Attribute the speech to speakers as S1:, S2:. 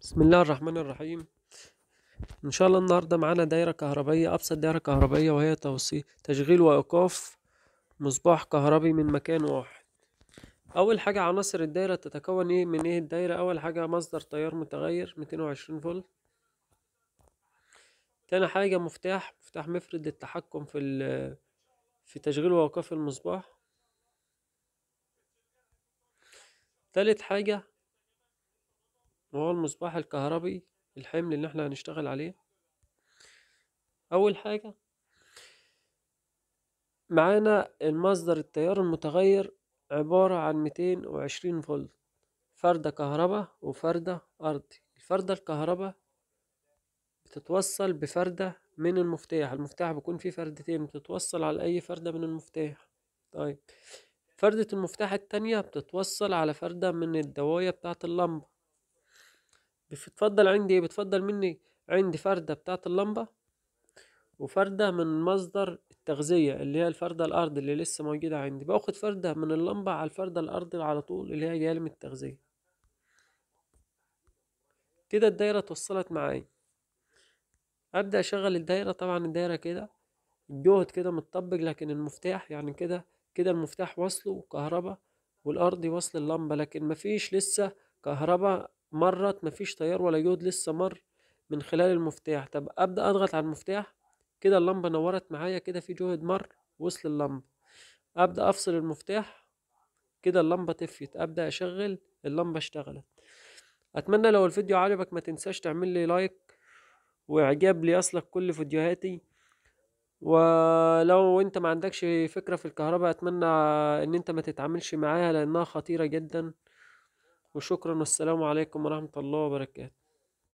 S1: بسم الله الرحمن الرحيم ان شاء الله النهارده معانا دايره كهربائيه ابسط دايره كهربائيه وهي توصيل تشغيل وايقاف مصباح كهربي من مكان واحد اول حاجه عناصر الدايره تتكون ايه من ايه الدايره اول حاجه مصدر تيار متغير 220 فولت تاني حاجه مفتاح مفتاح مفرد للتحكم في في تشغيل وايقاف المصباح تالت حاجه وهو المصباح الكهربي الحمل اللي احنا هنشتغل عليه اول حاجة معانا المصدر التيار المتغير عبارة عن ميتين وعشرين فولت فردة كهرباء وفردة أرضي الفردة الكهرباء بتتوصل بفردة من المفتاح المفتاح بيكون فيه فردتين بتتوصل على أي فردة من المفتاح طيب فردة المفتاح التانية بتتوصل على فردة من الدواية بتاعة اللمبة بتفضل عندي ايه بتفضل مني عندي فردة بتاعة اللمبة وفردة من مصدر التغذية اللي هي الفردة الأرض اللي لسه موجودة عندي باخد فردة من اللمبة على الفردة الأرض على طول اللي هي جاية من التغذية كده الدايرة اتوصلت معايا أبدأ أشغل الدايرة طبعا الدايرة كده الجهد كده متطبق لكن المفتاح يعني كده كده المفتاح وصله كهربا والأرض وصل اللمبة لكن مفيش لسه كهرباء مرت مفيش تيار ولا جهد لسه مر من خلال المفتاح طب ابدا اضغط على المفتاح كده اللمبة نورت معايا كده في جهد مر وصل اللمبة ابدا افصل المفتاح كده اللمبة طفيت ابدا اشغل اللمبة اشتغلت اتمنى لو الفيديو عجبك ما تنساش تعمل لي لايك واعجاب ليصلك كل فيديوهاتي ولو انت ما عندكش فكرة في الكهرباء اتمنى ان انت ما تتعاملش معاها لانها خطيرة جدا وشكرا والسلام عليكم ورحمة الله وبركاته